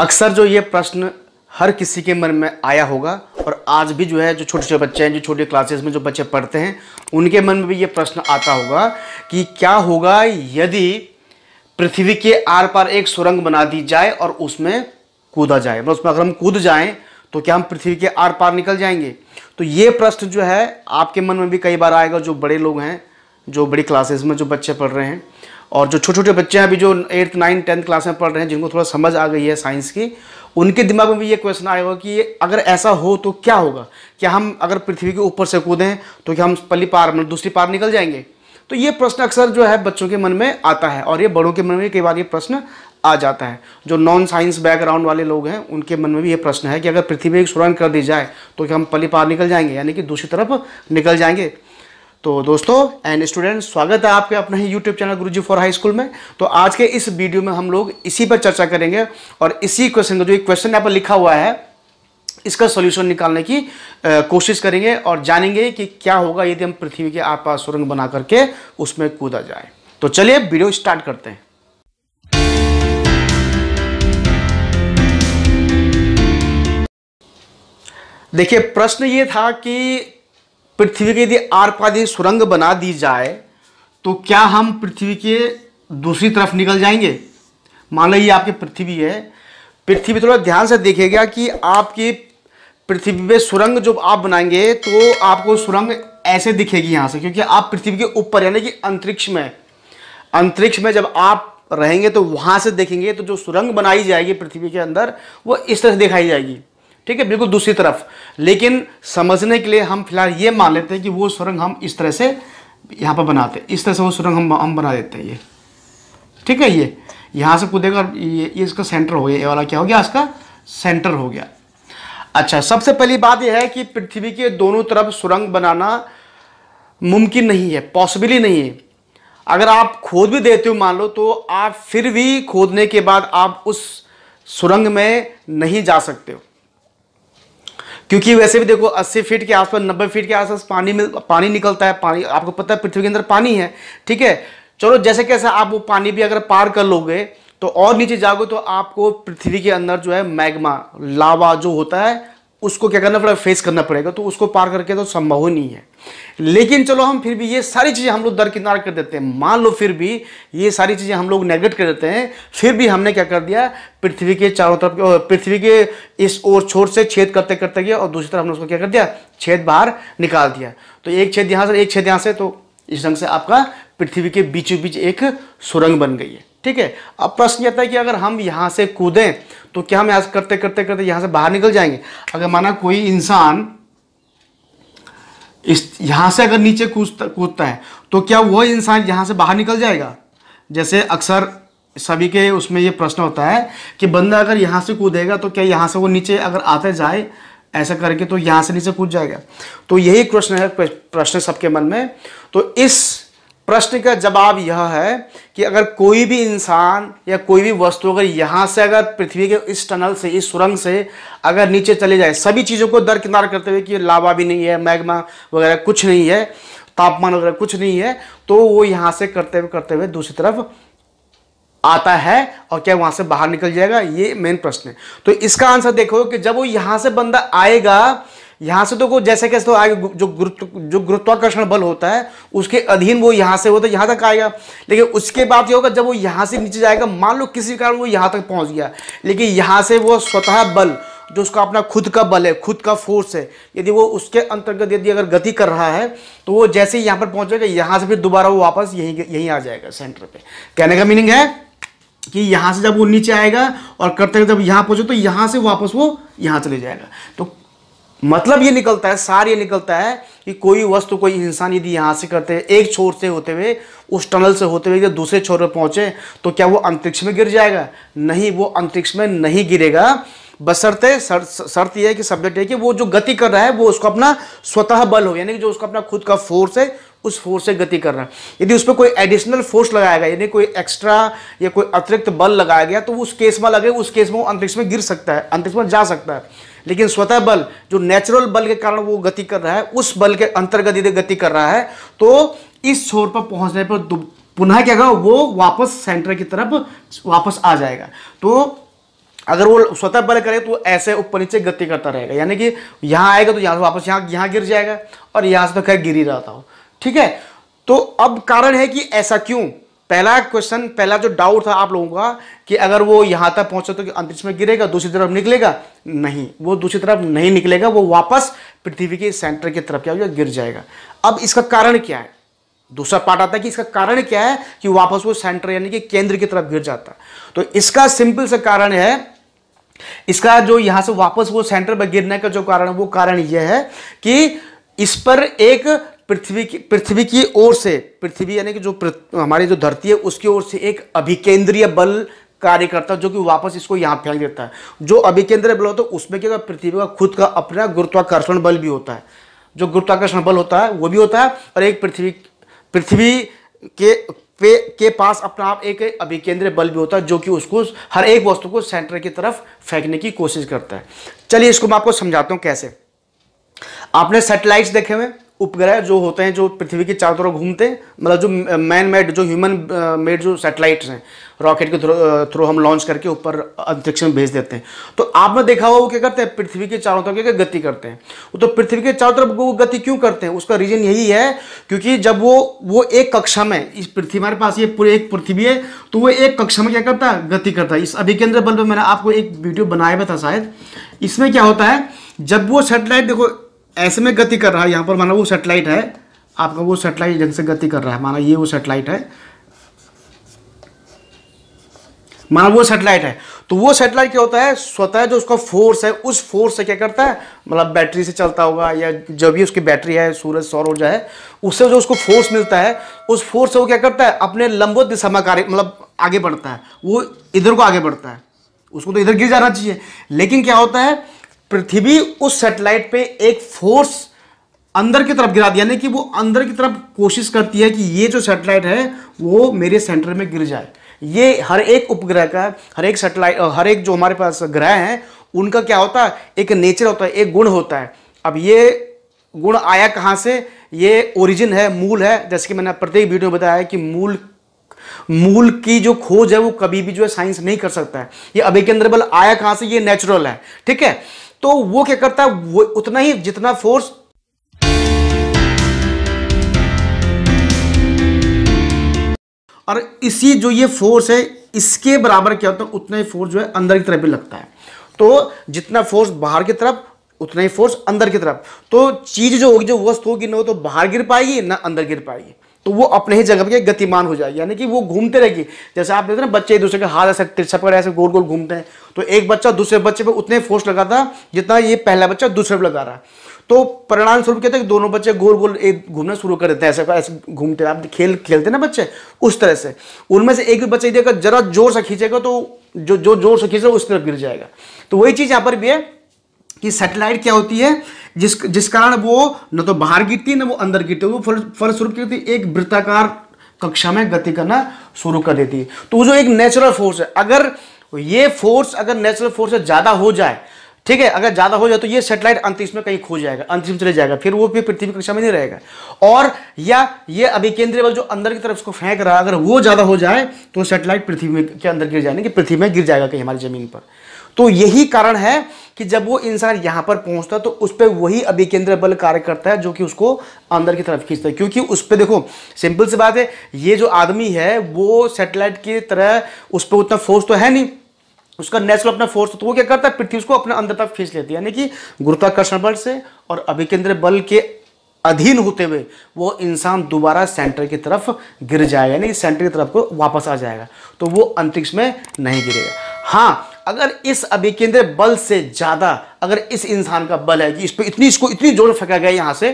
अक्सर जो ये प्रश्न हर किसी के मन में आया होगा और आज भी जो है जो छोटे छोटे बच्चे हैं जो छोटे क्लासेस में जो बच्चे पढ़ते हैं उनके मन में भी ये प्रश्न आता होगा कि क्या होगा यदि पृथ्वी के आर पार एक सुरंग बना दी जाए और उसमें कूदा जाए मतलब उसमें अगर हम कूद जाएं तो क्या हम पृथ्वी के आर पार निकल जाएंगे तो ये प्रश्न जो है आपके मन में भी कई बार आएगा जो बड़े लोग हैं जो बड़ी क्लासेस में जो बच्चे पढ़ रहे हैं और जो छोटे छोटे बच्चे हैं अभी जो एट्थ नाइन्थ टेंथ क्लास में पढ़ रहे हैं जिनको थोड़ा समझ आ गई है साइंस की उनके दिमाग में भी ये क्वेश्चन आया होगा कि अगर ऐसा हो तो क्या होगा क्या हम अगर पृथ्वी के ऊपर से कूदें तो क्या हम पल्ली पार मतलब दूसरी पार निकल जाएंगे तो ये प्रश्न अक्सर जो है बच्चों के मन में आता है और ये बड़ों के मन में कई बार ये प्रश्न आ जाता है जो नॉन साइंस बैकग्राउंड वाले लोग हैं उनके मन में भी ये प्रश्न है कि अगर पृथ्वी एक सुरंग कर दी जाए तो क्या हम पली पार निकल जाएंगे यानी कि दूसरी तरफ निकल जाएंगे तो दोस्तों एंड स्टूडेंट स्वागत है आपके अपने ही YouTube channel Guruji for high school में तो आज के इस वीडियो में हम लोग इसी पर चर्चा करेंगे और इसी क्वेश्चन का जो एक क्वेश्चन यहाँ पर लिखा हुआ है इसका सॉल्यूशन निकालने की कोशिश करेंगे और जानेंगे कि क्या होगा यदि हम पृथ्वी के आप सुरंग बना करके उसमें कूदा जाए तो चलिए वीडियो स्टार्ट करते हैं देखिए प्रश्न ये था कि पृथ्वी के यदि आर पार यदि सुरंग बना दी जाए तो क्या हम पृथ्वी के दूसरी तरफ निकल जाएंगे मान लो ये आपकी पृथ्वी है पृथ्वी थोड़ा ध्यान से देखेगा कि आपकी पृथ्वी में सुरंग जो आप बनाएंगे तो आपको सुरंग ऐसे दिखेगी यहाँ से क्योंकि आप पृथ्वी के ऊपर यानी कि अंतरिक्ष में अंतरिक्ष में जब आप रहेंगे तो वहाँ से देखेंगे तो जो सुरंग बनाई जाएगी पृथ्वी के अंदर वो इस तरह से दिखाई जाएगी ठीक है बिल्कुल दूसरी तरफ लेकिन समझने के लिए हम फिलहाल ये मान लेते हैं कि वो सुरंग हम इस तरह से यहाँ पर बनाते हैं इस तरह से वो सुरंग हम हम बना देते हैं ये ठीक है ये यहाँ से कूदेगा ये ये इसका सेंटर हो गया ये वाला क्या हो गया इसका सेंटर हो गया अच्छा सबसे पहली बात यह है कि पृथ्वी के दोनों तरफ सुरंग बनाना मुमकिन नहीं है पॉसिबली नहीं है अगर आप खोद भी देते हो मान लो तो आप फिर भी खोदने के बाद आप उस सुरंग में नहीं जा सकते हो क्योंकि वैसे भी देखो 80 फीट के आसपास 90 फीट के आसपास पानी में पानी निकलता है पानी आपको पता है पृथ्वी के अंदर पानी है ठीक है चलो जैसे कैसे आप वो पानी भी अगर पार कर लोगे तो और नीचे जाओगे तो आपको पृथ्वी के अंदर जो है मैग्मा लावा जो होता है उसको क्या करना पड़ेगा फेस करना पड़ेगा तो उसको पार करके तो संभव ही नहीं है लेकिन चलो हम फिर भी ये सारी चीज़ें हम लोग दरकिनार कर देते हैं मान लो फिर भी ये सारी चीज़ें हम लोग नेगेट कर देते हैं फिर भी हमने क्या कर दिया पृथ्वी के चारों तरफ पृथ्वी के इस ओर छोर से छेद करते करते गया और दूसरी तरफ हमने उसको क्या कर दिया छेद बाहर निकाल दिया तो एक छेद यहाँ से एक छेद यहाँ से तो इस ढंग से आपका पृथ्वी के बीचों बीच एक सुरंग बन गई है ठीक है अब प्रश्न यह था कि अगर हम यहाँ से कूदें तो क्या हम यहाँ करते करते करते यहाँ से बाहर निकल जाएंगे अगर माना कोई इंसान इस यहाँ से अगर नीचे कूदता कूदता है तो क्या वह इंसान यहाँ से बाहर निकल जाएगा जैसे अक्सर सभी के उसमें ये प्रश्न होता है कि बंदा अगर यहाँ से कूदेगा तो क्या यहाँ से वो नीचे अगर आते जाए ऐसा करके तो यहाँ से नीचे कूद जाएगा तो यही प्रश्न है प्रश्न सबके मन में तो इस प्रश्न का जवाब यह है कि अगर कोई भी इंसान या कोई भी वस्तु अगर यहाँ से अगर पृथ्वी के इस टनल से इस सुरंग से अगर नीचे चले जाए सभी चीज़ों को दरकिनार करते हुए कि लावा भी नहीं है मैग्मा वगैरह कुछ नहीं है तापमान वगैरह कुछ नहीं है तो वो यहाँ से करते हुए करते हुए दूसरी तरफ आता है और क्या वहाँ से बाहर निकल जाएगा ये मेन प्रश्न है तो इसका आंसर देखो कि जब वो यहाँ से बंदा आएगा यहां से तो वो जैसे कैसे तो आगे जो गुरुत्व जो गुरुत्वाकर्षण बल होता है उसके अधीन वो यहां से होता तो है यहां तक आएगा लेकिन उसके बाद ये होगा जब वो यहां से नीचे जाएगा मान लो किसी कारण वो यहां तक पहुंच गया लेकिन यहां से वो स्वतः बल जो उसका अपना खुद का बल है खुद का फोर्स है यदि वो उसके अंतर्गत यदि अगर गति कर रहा है तो वो जैसे ही यहां पर पहुंचेगा यहां से फिर दोबारा वो वापस यहीं यहीं आ जाएगा सेंटर पे कहने का मीनिंग है कि यहां से जब वो नीचे आएगा और करते जब यहां पहुंचे तो यहां से वापस वो यहां चले जाएगा तो मतलब ये निकलता है सार ये निकलता है कि कोई वस्तु कोई इंसान यदि यहाँ से करते हैं एक छोर से होते हुए उस टनल से होते हुए यदि दूसरे छोर पर पहुँचे तो क्या वो अंतरिक्ष में गिर जाएगा नहीं वो अंतरिक्ष में नहीं गिरेगा बसरते शर्त शर्त यह है कि सब्जेक्ट है कि वो जो गति कर रहा है वो उसको अपना स्वतः बल हो यानी कि जो उसका अपना खुद का फोर्स है उस फोर्स से गति कर रहा है यदि उस पर कोई एडिशनल फोर्स लगाया गया यानी कोई एक्स्ट्रा या कोई अतिरिक्त बल लगाया गया तो उस केस में लगे उस केस में वो अंतरिक्ष में गिर सकता है अंतरिक्ष में जा सकता है लेकिन स्वतः बल जो नेचुरल बल के कारण वो गति कर रहा है उस बल के अंतर्गत यदि गति कर रहा है तो इस छोर पर पहुंचने पर पुनः क्या होगा वो वापस सेंटर की तरफ वापस आ जाएगा तो अगर वो स्वतः बल करे तो ऐसे ऊपर नीचे गति करता रहेगा यानी कि यहाँ आएगा तो यहाँ से वापस यहाँ यहाँ गिर जाएगा और यहाँ से तो खैर गिर ही रहता हूँ ठीक है तो अब कारण है कि ऐसा क्यों पहला क्वेश्चन पहला जो डाउट था आप लोगों का कि अगर वो यहां तक पहुंचे तो अंतरिक्ष में गिरेगा दूसरी तरफ निकलेगा नहीं वो दूसरी तरफ नहीं निकलेगा वो वापस पृथ्वी के सेंटर की तरफ क्या हो गिर जाएगा अब इसका कारण क्या है दूसरा पार्ट आता है कि इसका कारण क्या है कि वापस वो सेंटर यानी कि केंद्र की तरफ गिर जाता है तो इसका सिंपल सा कारण है इसका जो यहां से वापस वो सेंटर पर गिरने का जो कारण वो कारण यह है कि इस पर एक पृथ्वी की पृथ्वी की ओर से पृथ्वी यानी कि जो हमारी जो धरती है उसकी ओर से एक अभिकेंद्रीय बल कार्य करता है जो कि वापस इसको यहाँ फेंक देता है जो अभिकेंद्रीय बल होता है उसमें क्या पृथ्वी का खुद का अपना गुरुत्वाकर्षण बल भी होता है जो गुरुत्वाकर्षण बल होता है वो भी होता है और एक पृथ्वी पृथ्वी के पे के पास अपना आप एक अभिकेंद्रीय बल भी होता है जो कि उसको हर एक वस्तु को सेंटर की तरफ फेंकने की कोशिश करता है चलिए इसको मैं आपको समझाता हूँ कैसे आपने सेटेलाइट्स देखे हुए उपग्रह जो होते हैं जो पृथ्वी के चारों तरफ घूमते हैं मतलब जो मैन मेड जो ह्यूमन मेड जो सैटेलाइट्स हैं रॉकेट के थ्रू थ्रू हम लॉन्च करके ऊपर अंतरिक्ष में भेज देते हैं तो आपने देखा होगा वो क्या करते हैं पृथ्वी के चारों तरफ क्या गति करते हैं तो पृथ्वी के चारों तरफ वो गति क्यों करते हैं उसका रीजन यही है क्योंकि जब वो वो एक कक्षा में इस पृथ्वी हमारे पास ये पूरी एक पृथ्वी है तो वो एक कक्षा में क्या करता है गति करता है इस अभिकेंद्र बल पर मैंने आपको एक वीडियो बनाया हुआ था शायद इसमें क्या होता है जब वो सेटेलाइट देखो ऐसे में गति कर रहा है यहाँ पर माना वो सेटेलाइट है आपका वो सेटेलाइट ढंग से गति कर रहा है माना ये वो सेटेलाइट है माना वो सेटेलाइट है तो वो सेटेलाइट क्या होता है स्वतः जो उसका फोर्स है उस फोर्स से क्या करता है मतलब बैटरी से चलता होगा या जो भी उसकी बैटरी है सूरज सौर ऊर्जा है उससे जो उसको फोर्स मिलता है उस फोर्स से वो क्या करता है अपने लंबो दिशा में कार्य मतलब आगे बढ़ता है वो इधर को आगे बढ़ता है उसको तो इधर गिर जाना चाहिए लेकिन क्या होता है पृथ्वी उस सैटेलाइट पे एक फोर्स अंदर की तरफ गिरा दिया यानी कि वो अंदर की तरफ कोशिश करती है कि ये जो सैटेलाइट है वो मेरे सेंटर में गिर जाए ये हर एक उपग्रह का हर एक सैटेलाइट हर एक जो हमारे पास ग्रह हैं उनका क्या होता है एक नेचर होता है एक गुण होता है अब ये गुण आया कहाँ से ये ओरिजिन है मूल है जैसे कि मैंने प्रत्येक वीडियो में बताया कि मूल मूल की जो खोज है वो कभी भी जो है साइंस नहीं कर सकता है ये अभी के अंदर बल आया कहाँ से ये नेचुरल है ठीक है तो वो क्या करता है वो उतना ही जितना फोर्स और इसी जो ये फोर्स है इसके बराबर क्या होता है उतना ही फोर्स जो है अंदर की तरफ भी लगता है तो जितना फोर्स बाहर की तरफ उतना ही फोर्स अंदर की तरफ तो चीज़ जो होगी जो वस्तु होगी ना वो तो बाहर गिर पाएगी ना अंदर गिर पाएगी तो वो अपने ही जगह पर गतिमान हो जाएगी यानी कि वो घूमते रहेगी जैसे आप देखते हैं बच्चे एक दूसरे के हाथ ऐसे तिरछा पकड़ ऐसे गोल गोल घूमते हैं तो एक बच्चा दूसरे बच्चे पे उतने फोर्स लगाता जितना ये पहला बच्चा दूसरे पर लगा रहा है तो परिणाम स्वरूप कहते हैं कि दोनों बच्चे गोल गोल एक घूमना शुरू कर देते हैं ऐसे ऐसे घूमते हैं आप खेल खेलते ना बच्चे उस तरह से उनमें से एक भी बच्चा देखा जरा जोर से खींचेगा तो जो जो जोर से खींचेगा उस तरफ गिर जाएगा तो वही चीज़ यहाँ पर भी है कि सैटेलाइट क्या होती है जिस जिस कारण वो न तो बाहर गिरती न वो अंदर गिरती है वो फलस्वरूप क्या होती एक वृत्ताकार कक्षा में गति करना शुरू कर देती है तो वो जो एक नेचुरल फोर्स है अगर ये फोर्स अगर नेचुरल फोर्स से ज़्यादा हो जाए ठीक है अगर ज़्यादा हो जाए तो ये सेटेलाइट अंतरिक्ष में कहीं खो जाएगा अंतरिक्ष में चले जाएगा फिर वो भी पृथ्वी कक्षा में नहीं रहेगा और या ये अभिकेंद्रीय बल जो अंदर की तरफ उसको फेंक रहा है अगर वो ज़्यादा हो जाए तो सेटेलाइट पृथ्वी में के अंदर गिर जाएंगे पृथ्वी में गिर जाएगा कहीं हमारी ज़मीन पर तो यही कारण है कि जब वो इंसान यहां पर पहुंचता है तो उस पर वही अभिकेंद्र बल कार्य करता है जो कि उसको अंदर की तरफ खींचता है क्योंकि उस पर देखो सिंपल सी बात है ये जो आदमी है वो सैटेलाइट की तरह उस पर उतना फोर्स तो है नहीं उसका नेचुरल अपना फोर्स तो वो क्या करता है पृथ्वी उसको अपने अंदर तक खींच लेती है यानी कि गुरुत्वाकर्षण बल से और अभिकेंद्र बल के अधीन होते हुए वो इंसान दोबारा सेंटर की तरफ गिर जाएगा यानी कि सेंटर की तरफ को वापस आ जाएगा तो वो अंतरिक्ष में नहीं गिरेगा हाँ अगर इस अभिकेंद्र बल से ज़्यादा अगर इस इंसान का बल है कि इस पर इतनी इसको इतनी जोर फेंका गया यहाँ से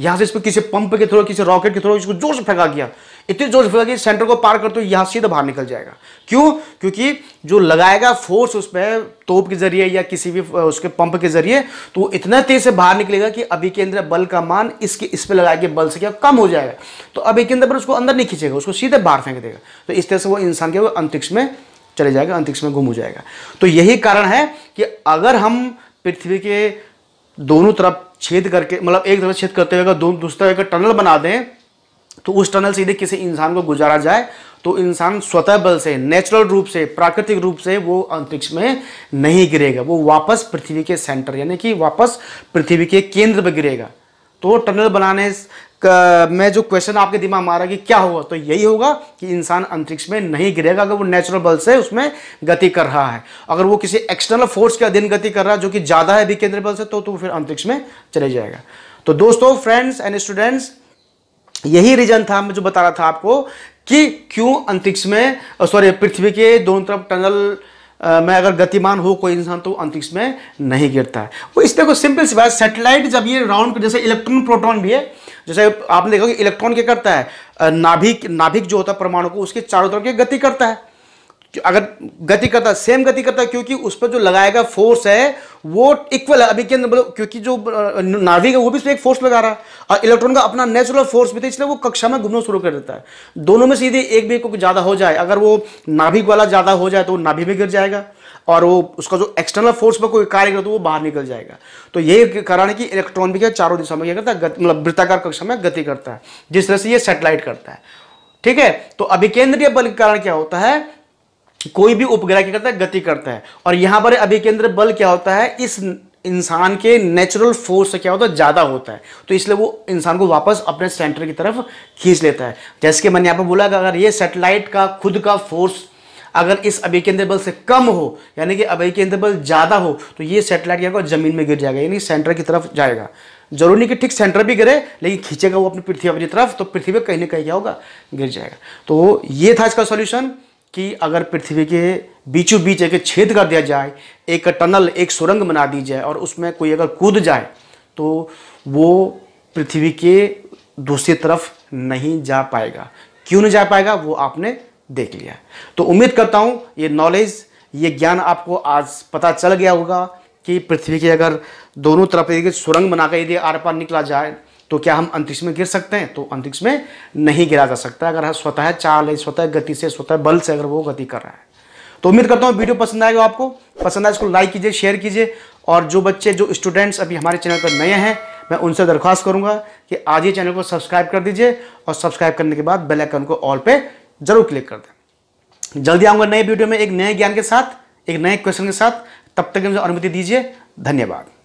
यहाँ से इस पर किसी पंप के थ्रू किसी रॉकेट के थ्रू इसको जोर से फेंका गया इतनी जोर से फेंका गया सेंटर को पार कर तो यहाँ सीधा बाहर निकल जाएगा क्यों क्योंकि जो लगाएगा फोर्स उस पर तोप के जरिए या किसी भी उसके पंप के जरिए तो वो इतना तेज से बाहर निकलेगा कि अभिकेंद्र बल का मान इसके इस पर लगाए गए बल से क्या कम हो जाएगा तो अभिकेंद्र बल उसको अंदर नहीं खींचेगा उसको सीधे बाहर फेंक देगा तो इस तरह से वो इंसान के अंतरिक्ष में चले जाएगा अंतरिक्ष में गुम हो जाएगा तो यही कारण है कि अगर हम पृथ्वी के दोनों तरफ छेद करके मतलब एक तरफ छेद करते हुए अगर दो दूसरी तरफ का टनल बना दें तो उस टनल से यदि किसी इंसान को गुजारा जाए तो इंसान स्वतः बल से नेचुरल रूप से प्राकृतिक रूप से वो अंतरिक्ष में नहीं गिरेगा वो वापस पृथ्वी के सेंटर यानी कि वापस पृथ्वी के केंद्र पर गिरेगा तो टनल बनाने में जो क्वेश्चन आपके दिमाग में आ रहा है कि क्या होगा तो यही होगा कि इंसान अंतरिक्ष में नहीं गिरेगा अगर वो नेचुरल बल से उसमें गति कर रहा है अगर वो किसी एक्सटर्नल फोर्स के अधीन गति कर रहा है जो कि ज़्यादा है विकेंद्र बल से तो, तो फिर अंतरिक्ष में चले जाएगा तो दोस्तों फ्रेंड्स एंड स्टूडेंट्स यही रीजन था मैं जो बता रहा था आपको कि क्यों अंतरिक्ष में सॉरी पृथ्वी के दोनों तरफ टनल में अगर गतिमान हो कोई इंसान तो अंतरिक्ष में नहीं गिरता है वो इस देखो सिंपल सी बात सैटेलाइट जब ये राउंड जैसे इलेक्ट्रॉन प्रोटॉन भी है जैसे आपने देखा कि इलेक्ट्रॉन क्या करता है नाभिक नाभिक जो होता है परमाणु को उसके चारों तरफ की गति करता है अगर गति करता है सेम गति करता है क्योंकि उस पर जो लगाएगा फोर्स है वो इक्वल है अभी के मतलब क्योंकि जो नाभिक है वो भी एक फोर्स लगा रहा है और इलेक्ट्रॉन का अपना नेचुरल फोर्स भी था तो इसलिए वो कक्षा में घूमना शुरू कर देता है दोनों में सीधे एक भी को ज़्यादा हो जाए अगर वो नाभिक वाला ज़्यादा हो जाए तो वो नाभिक में गिर जाएगा और वो उसका जो एक्सटर्नल फोर्स पर कोई कार्य करता है वो बाहर निकल जाएगा तो यही कारण है कि इलेक्ट्रॉन भी क्या चारों दिशा में क्या करता है मतलब वृत्ताकार कक्षा में गति करता है जिस तरह से ये सेटेलाइट करता है ठीक है तो अभिकेंद्रीय बल के कारण क्या होता है कोई भी उपग्रह क्या करता है गति करता है और यहां पर अभिकेंद्र बल क्या होता है इस इंसान के नेचुरल फोर्स से क्या होता है ज़्यादा होता है तो इसलिए वो इंसान को वापस अपने सेंटर की तरफ खींच लेता है जैसे कि मैंने यहाँ पर बोला कि अगर ये सेटेलाइट का खुद का फोर्स अगर इस अभी केंद्र बल से कम हो यानी कि अभी केंद्र बल ज़्यादा हो तो ये सेटेलाइट क्या होगा ज़मीन में गिर जाएगा यानी सेंटर की तरफ जाएगा जरूरी नहीं कि ठीक सेंटर भी गिरे लेकिन खींचेगा वो अपनी पृथ्वी अपनी तरफ तो पृथ्वी कहीं ना कहीं क्या होगा गिर जाएगा तो ये था इसका सोल्यूशन कि अगर पृथ्वी के बीचों बीच एक छेद कर दिया जाए एक टनल एक सुरंग बना दी जाए और उसमें कोई अगर कूद जाए तो वो पृथ्वी के दूसरी तरफ नहीं जा पाएगा क्यों नहीं जा पाएगा वो आपने देख लिया तो उम्मीद करता हूँ ये नॉलेज ये ज्ञान आपको आज पता चल गया होगा कि पृथ्वी के अगर दोनों तरफ यदि सुरंग बनाकर यदि आर पार निकला जाए तो क्या हम अंतरिक्ष में गिर सकते हैं तो अंतरिक्ष में नहीं गिरा जा सकता अगर हम स्वतः चाल है स्वतः गति से स्वतः बल से अगर वो गति कर रहा है तो उम्मीद करता हूँ वीडियो पसंद आएगा आपको पसंद आए इसको लाइक कीजिए शेयर कीजिए और जो बच्चे जो स्टूडेंट्स अभी हमारे चैनल पर नए हैं मैं उनसे दरख्वास्त करूंगा कि आज ही चैनल को सब्सक्राइब कर दीजिए और सब्सक्राइब करने के बाद बेलाइकन को ऑल पे जरूर क्लिक कर दें जल्दी आऊंगा नए वीडियो में एक नए ज्ञान के साथ एक नए क्वेश्चन के साथ तब तक मुझे अनुमति दीजिए धन्यवाद